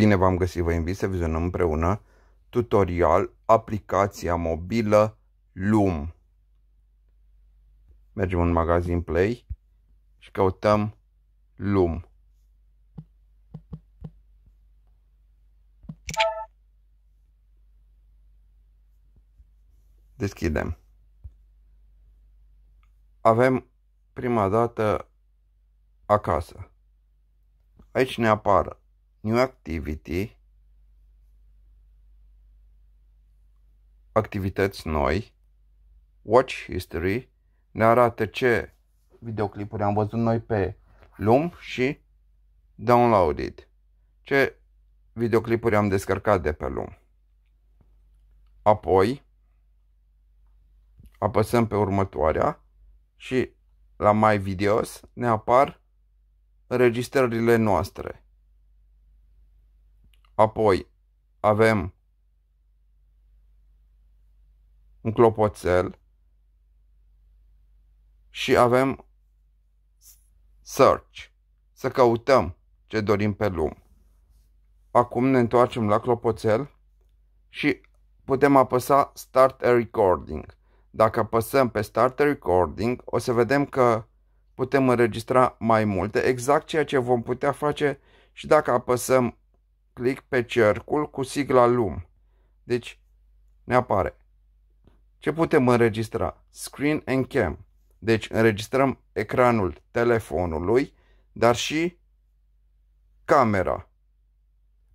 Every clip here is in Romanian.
Bine v-am găsit, vă invit să vizionăm împreună tutorial aplicația mobilă Loom. Mergem în magazin Play și căutăm Loom. Deschidem. Avem prima dată acasă. Aici ne apară new activity, activități noi, watch history, ne arată ce videoclipuri am văzut noi pe Lum și downloaded, ce videoclipuri am descărcat de pe Lum. Apoi apăsăm pe următoarea și la mai videos ne apar înregistrările noastre. Apoi avem un clopoțel și avem search, să căutăm ce dorim pe lume. Acum ne întoarcem la clopoțel și putem apăsa Start a Recording. Dacă apăsăm pe Start a Recording, o să vedem că putem înregistra mai multe, exact ceea ce vom putea face și dacă apăsăm clic pe cercul cu sigla LUM. Deci ne apare. Ce putem înregistra? Screen and Cam. Deci înregistrăm ecranul telefonului, dar și camera.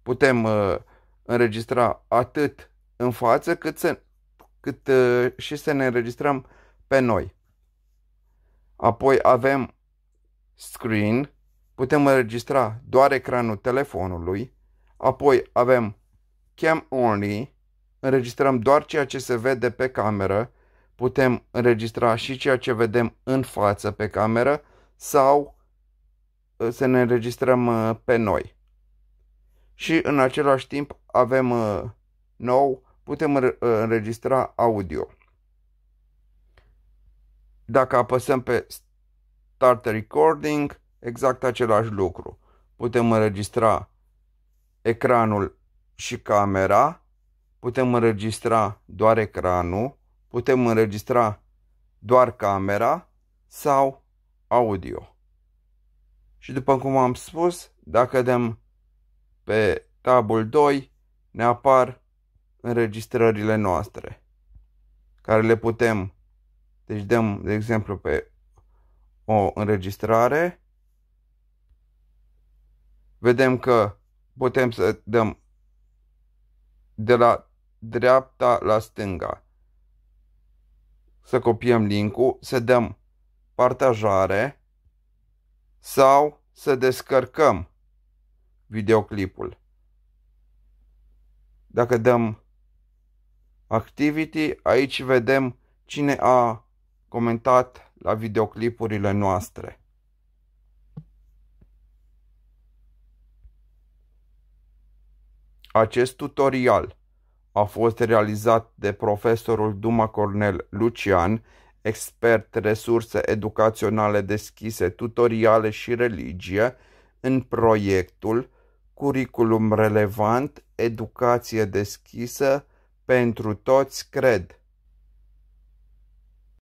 Putem uh, înregistra atât în față cât, să, cât uh, și să ne înregistrăm pe noi. Apoi avem screen, putem înregistra doar ecranul telefonului, Apoi avem cam only, înregistrăm doar ceea ce se vede pe cameră, putem înregistra și ceea ce vedem în față pe cameră sau uh, să ne înregistrăm uh, pe noi. Și în același timp avem uh, nou, putem înregistra audio. Dacă apăsăm pe Start Recording, exact același lucru. Putem înregistra ecranul și camera, putem înregistra doar ecranul, putem înregistra doar camera sau audio. Și după cum am spus, dacă dăm pe tabul 2, ne apar înregistrările noastre, care le putem, deci dăm, de exemplu, pe o înregistrare, vedem că putem să dăm de la dreapta la stânga. Să copiem linkul, să dăm partajare sau să descărcăm videoclipul. Dacă dăm activity, aici vedem cine a comentat la videoclipurile noastre. Acest tutorial a fost realizat de profesorul Duma Cornel Lucian, expert resurse educaționale deschise, tutoriale și religie, în proiectul Curriculum relevant, educație deschisă pentru toți cred.